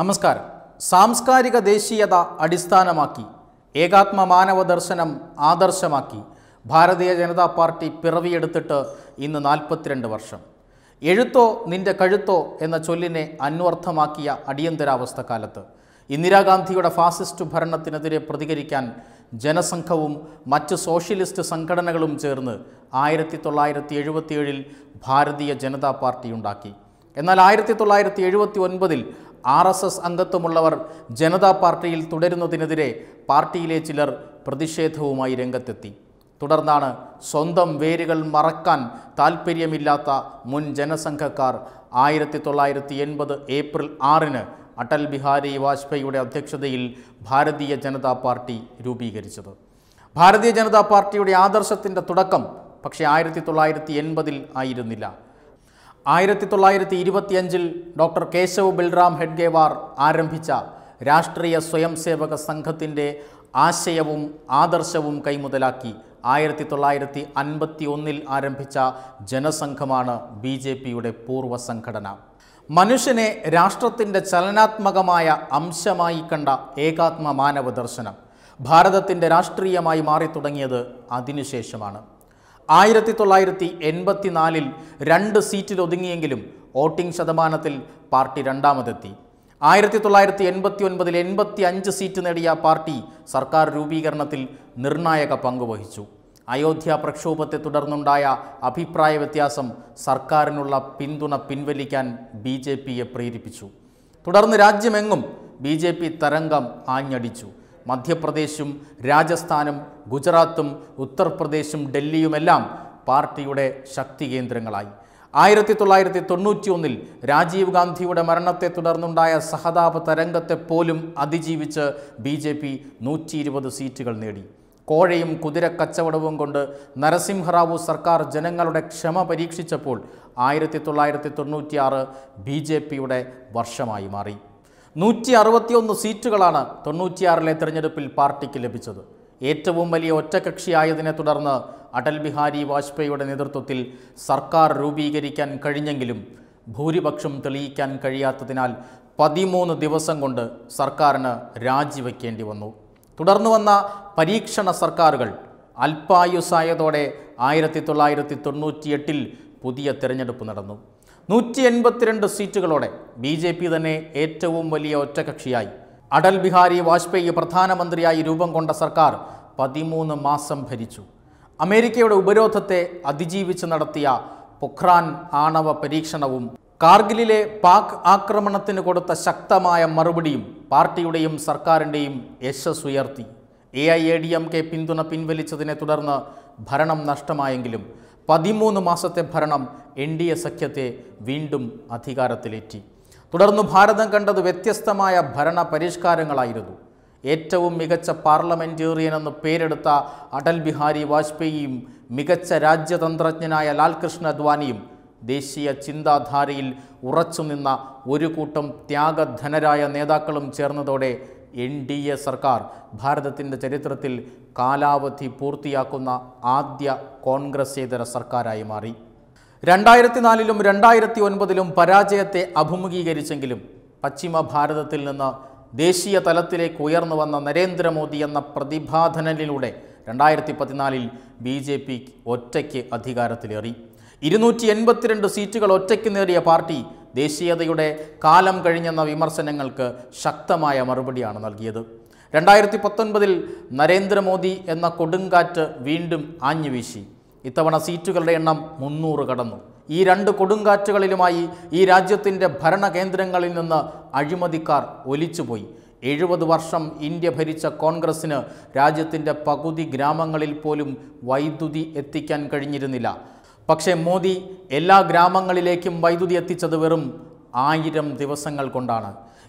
നമസ്കാരം സാംസ്കാരിക ദേശീയത അടിസ്ഥാനമാക്കി ഏകാത്മ മാനവ ദർശനം ആദർശമാക്കി ഭാരതീയ ജനതാ പാർട്ടി പിറവിയെടുത്തിട്ട് ഇന്ന് നാൽപ്പത്തിരണ്ട് വർഷം എഴുത്തോ നിന്റെ കഴുത്തോ എന്ന ചൊല്ലിനെ അന്വർത്ഥമാക്കിയ അടിയന്തരാവസ്ഥ കാലത്ത് ഇന്ദിരാഗാന്ധിയുടെ ഫാസിസ്റ്റ് ഭരണത്തിനെതിരെ പ്രതികരിക്കാൻ ജനസംഘവും മറ്റ് സോഷ്യലിസ്റ്റ് സംഘടനകളും ചേർന്ന് ആയിരത്തി തൊള്ളായിരത്തി എഴുപത്തിയേഴിൽ ഭാരതീയ ജനതാ പാർട്ടി ഉണ്ടാക്കി എന്നാൽ ആയിരത്തി തൊള്ളായിരത്തി എഴുപത്തി ഒൻപതിൽ ആർ എസ് എസ് അംഗത്വമുള്ളവർ ജനതാ പാർട്ടിയിൽ തുടരുന്നതിനെതിരെ പാർട്ടിയിലെ ചിലർ പ്രതിഷേധവുമായി രംഗത്തെത്തി തുടർന്നാണ് സ്വന്തം വേരുകൾ മറക്കാൻ താൽപ്പര്യമില്ലാത്ത മുൻ ജനസംഘക്കാർ ആയിരത്തി തൊള്ളായിരത്തി എൺപത് ഏപ്രിൽ ആറിന് അടൽ ബിഹാരി വാജ്പേയിയുടെ അധ്യക്ഷതയിൽ ഭാരതീയ ജനതാ പാർട്ടി രൂപീകരിച്ചത് ഭാരതീയ ജനതാ പാർട്ടിയുടെ ആദർശത്തിൻ്റെ തുടക്കം പക്ഷേ ആയിരത്തി തൊള്ളായിരത്തി എൺപതിൽ ആയിരുന്നില്ല ആയിരത്തി തൊള്ളായിരത്തി ഇരുപത്തിയഞ്ചിൽ ഡോക്ടർ കേശവ് ബൽറാം ഹെഡ്ഗേവാർ ആരംഭിച്ച രാഷ്ട്രീയ സ്വയംസേവക സംഘത്തിൻ്റെ ആശയവും ആദർശവും കൈമുതലാക്കി ആയിരത്തി തൊള്ളായിരത്തി അൻപത്തി ഒന്നിൽ ആരംഭിച്ച ജനസംഘമാണ് ബി ജെ പിയുടെ പൂർവ്വ സംഘടന മനുഷ്യനെ രാഷ്ട്രത്തിൻ്റെ ചലനാത്മകമായ അംശമായി കണ്ട ഏകാത്മ മാനവ ദർശനം ഭാരതത്തിൻ്റെ രാഷ്ട്രീയമായി മാറിത്തുടങ്ങിയത് അതിനുശേഷമാണ് ആയിരത്തി തൊള്ളായിരത്തി എൺപത്തിനാലിൽ രണ്ട് സീറ്റിൽ ഒതുങ്ങിയെങ്കിലും വോട്ടിംഗ് ശതമാനത്തിൽ പാർട്ടി രണ്ടാമതെത്തി ആയിരത്തി തൊള്ളായിരത്തി എൺപത്തി ഒൻപതിൽ എൺപത്തി അഞ്ച് സീറ്റ് നേടിയ പാർട്ടി സർക്കാർ രൂപീകരണത്തിൽ നിർണായക പങ്കുവഹിച്ചു അയോധ്യ പ്രക്ഷോഭത്തെ തുടർന്നുണ്ടായ അഭിപ്രായ വ്യത്യാസം സർക്കാരിനുള്ള പിന്തുണ പിൻവലിക്കാൻ ബി ജെ പിയെ പ്രേരിപ്പിച്ചു തുടർന്ന് രാജ്യമെങ്ങും ബി ജെ പി തരംഗം ആഞ്ഞടിച്ചു മധ്യപ്രദേശും രാജസ്ഥാനും ഗുജറാത്തും ഉത്തർപ്രദേശും ഡൽഹിയുമെല്ലാം പാർട്ടിയുടെ ശക്തി കേന്ദ്രങ്ങളായി ആയിരത്തി തൊള്ളായിരത്തി തൊണ്ണൂറ്റി ഒന്നിൽ രാജീവ് ഗാന്ധിയുടെ മരണത്തെ തുടർന്നുണ്ടായ സഹതാപ തരംഗത്തെപ്പോലും അതിജീവിച്ച് ബി ജെ പി നൂറ്റി ഇരുപത് സീറ്റുകൾ നേടി കോഴയും കുതിരക്കച്ചവടവും കൊണ്ട് നരസിംഹറാവു സർക്കാർ ജനങ്ങളുടെ ക്ഷമ പരീക്ഷിച്ചപ്പോൾ ആയിരത്തി തൊള്ളായിരത്തി തൊണ്ണൂറ്റിയാറ് ബി ജെ പിയുടെ വർഷമായി മാറി നൂറ്റി അറുപത്തിയൊന്ന് സീറ്റുകളാണ് തൊണ്ണൂറ്റിയാറിലെ തെരഞ്ഞെടുപ്പിൽ പാർട്ടിക്ക് ലഭിച്ചത് ഏറ്റവും വലിയ ഒറ്റകക്ഷിയായതിനെ തുടർന്ന് അടൽ ബിഹാരി വാജ്പേയിയുടെ നേതൃത്വത്തിൽ സർക്കാർ രൂപീകരിക്കാൻ കഴിഞ്ഞെങ്കിലും ഭൂരിപക്ഷം തെളിയിക്കാൻ കഴിയാത്തതിനാൽ പതിമൂന്ന് ദിവസം കൊണ്ട് സർക്കാരിന് രാജിവെക്കേണ്ടി വന്നു തുടർന്നു വന്ന പരീക്ഷണ സർക്കാരുകൾ അല്പായുസായതോടെ ആയിരത്തി തൊള്ളായിരത്തി തൊണ്ണൂറ്റിയെട്ടിൽ പുതിയ തിരഞ്ഞെടുപ്പ് നടന്നു നൂറ്റി എൺപത്തിരണ്ട് സീറ്റുകളോടെ ബി ജെ പി തന്നെ ഏറ്റവും വലിയ ഒറ്റകക്ഷിയായി അടൽ ബിഹാരി വാജ്പേയി പ്രധാനമന്ത്രിയായി രൂപം കൊണ്ട സർക്കാർ പതിമൂന്ന് മാസം ഭരിച്ചു അമേരിക്കയുടെ ഉപരോധത്തെ അതിജീവിച്ച് നടത്തിയ പൊഖ്രാൻ ആണവ പരീക്ഷണവും കാർഗിലിലെ പാക് ആക്രമണത്തിന് കൊടുത്ത ശക്തമായ മറുപടിയും പാർട്ടിയുടെയും സർക്കാരിൻ്റെയും ഉയർത്തി A I A D M K പിന്തുണ പിൻവലിച്ചതിനെ തുടർന്ന് ഭരണം നഷ്ടമായെങ്കിലും പതിമൂന്ന് മാസത്തെ ഭരണം എൻ ഡി എ സഖ്യത്തെ വീണ്ടും അധികാരത്തിലേറ്റി തുടർന്ന് ഭാരതം കണ്ടത് വ്യത്യസ്തമായ ഭരണ പരിഷ്കാരങ്ങളായിരുന്നു ഏറ്റവും മികച്ച പാർലമെൻറ്റേറിയൻ എന്ന് പേരെടുത്ത അടൽ ബിഹാരി വാജ്പേയിയും മികച്ച രാജ്യതന്ത്രജ്ഞനായ ലാൽകൃഷ്ണ അദ്വാനിയും ദേശീയ ചിന്താധാരയിൽ ഉറച്ചുനിന്ന ഒരു കൂട്ടം ത്യാഗധനരായ നേതാക്കളും ചേർന്നതോടെ എൻ ഡി എ സർക്കാർ ഭാരതത്തിൻ്റെ ചരിത്രത്തിൽ കാലാവധി പൂർത്തിയാക്കുന്ന ആദ്യ കോൺഗ്രസേതര സർക്കാരായി മാറി രണ്ടായിരത്തി നാലിലും രണ്ടായിരത്തി ഒൻപതിലും പരാജയത്തെ അഭിമുഖീകരിച്ചെങ്കിലും പശ്ചിമ ഭാരതത്തിൽ നിന്ന് ദേശീയ തലത്തിലേക്ക് ഉയർന്നു വന്ന നരേന്ദ്രമോദി എന്ന പ്രതിഭാധനലിലൂടെ രണ്ടായിരത്തി പതിനാലിൽ ബി ജെ പി ഒറ്റയ്ക്ക് അധികാരത്തിലേറി ഇരുന്നൂറ്റി എൺപത്തിരണ്ട് സീറ്റുകൾ ഒറ്റയ്ക്ക് നേടിയ പാർട്ടി ദേശീയതയുടെ കാലം കഴിഞ്ഞെന്ന വിമർശനങ്ങൾക്ക് ശക്തമായ മറുപടിയാണ് നൽകിയത് രണ്ടായിരത്തി പത്തൊൻപതിൽ നരേന്ദ്രമോദി എന്ന കൊടുങ്കാറ്റ് വീണ്ടും ആഞ്ഞുവീശി ഇത്തവണ സീറ്റുകളുടെ എണ്ണം മുന്നൂറ് കടന്നു ഈ രണ്ട് കൊടുങ്കാറ്റുകളിലുമായി ഈ രാജ്യത്തിൻ്റെ ഭരണകേന്ദ്രങ്ങളിൽ നിന്ന് അഴിമതിക്കാർ ഒലിച്ചുപോയി എഴുപത് വർഷം ഇന്ത്യ ഭരിച്ച കോൺഗ്രസ്സിന് രാജ്യത്തിൻ്റെ പകുതി ഗ്രാമങ്ങളിൽ പോലും വൈദ്യുതി എത്തിക്കാൻ കഴിഞ്ഞിരുന്നില്ല പക്ഷേ മോദി എല്ലാ ഗ്രാമങ്ങളിലേക്കും വൈദ്യുതി എത്തിച്ചത് വെറും ആയിരം ദിവസങ്ങൾ കൊണ്ടാണ്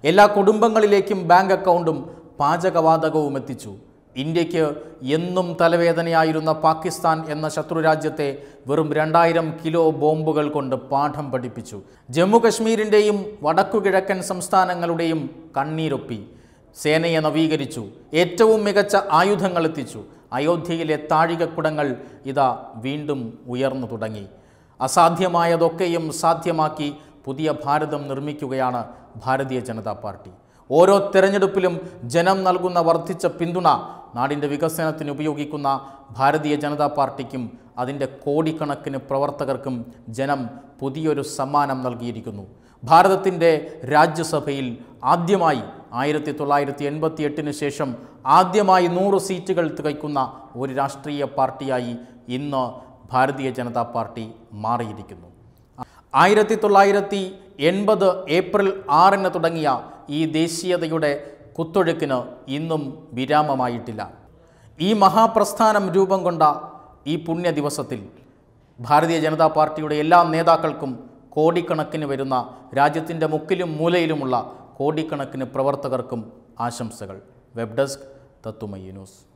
എല്ലാ കുടുംബങ്ങളിലേക്കും ബാങ്ക് അക്കൗണ്ടും പാചകവാതകവും എത്തിച്ചു ഇന്ത്യക്ക് എന്നും തലവേദനയായിരുന്ന പാകിസ്ഥാൻ എന്ന ശത്രുരാജ്യത്തെ വെറും രണ്ടായിരം കിലോ ബോംബുകൾ കൊണ്ട് പാഠം പഠിപ്പിച്ചു ജമ്മുകശ്മീരിൻ്റെയും വടക്കുകിഴക്കൻ സംസ്ഥാനങ്ങളുടെയും കണ്ണീരൊപ്പി സേനയെ നവീകരിച്ചു ഏറ്റവും മികച്ച ആയുധങ്ങൾ എത്തിച്ചു അയോധ്യയിലെ താഴികക്കുടങ്ങൾ ഇതാ വീണ്ടും ഉയർന്നു തുടങ്ങി അസാധ്യമായതൊക്കെയും സാധ്യമാക്കി പുതിയ ഭാരതം നിർമ്മിക്കുകയാണ് ഭാരതീയ ജനതാ പാർട്ടി ഓരോ തെരഞ്ഞെടുപ്പിലും ജനം നൽകുന്ന വർദ്ധിച്ച പിന്തുണ നാടിൻ്റെ വികസനത്തിന് ഉപയോഗിക്കുന്ന ഭാരതീയ ജനതാ പാർട്ടിക്കും അതിൻ്റെ കോടിക്കണക്കിന് പ്രവർത്തകർക്കും ജനം പുതിയൊരു സമ്മാനം നൽകിയിരിക്കുന്നു ഭാരതത്തിൻ്റെ രാജ്യസഭയിൽ ആദ്യമായി ആയിരത്തി തൊള്ളായിരത്തി എൺപത്തി എട്ടിന് ശേഷം ആദ്യമായി നൂറ് സീറ്റുകൾ തികയ്ക്കുന്ന ഒരു രാഷ്ട്രീയ പാർട്ടിയായി ഇന്ന് ഭാരതീയ ജനതാ പാർട്ടി മാറിയിരിക്കുന്നു ആയിരത്തി തൊള്ളായിരത്തി എൺപത് ഏപ്രിൽ ആറിന് തുടങ്ങിയ ഈ ദേശീയതയുടെ കുത്തൊഴുക്കിന് ഇന്നും വിരാമമായിട്ടില്ല ഈ മഹാപ്രസ്ഥാനം രൂപം കൊണ്ട ഈ പുണ്യ ദിവസത്തിൽ ഭാരതീയ ജനതാ പാർട്ടിയുടെ എല്ലാ നേതാക്കൾക്കും കോടിക്കണക്കിന് വരുന്ന രാജ്യത്തിൻ്റെ മുക്കിലും മൂലയിലുമുള്ള കോടിക്കണക്കിന് പ്രവർത്തകർക്കും ആശംസകൾ വെബ് ഡെസ്ക് تتمينوس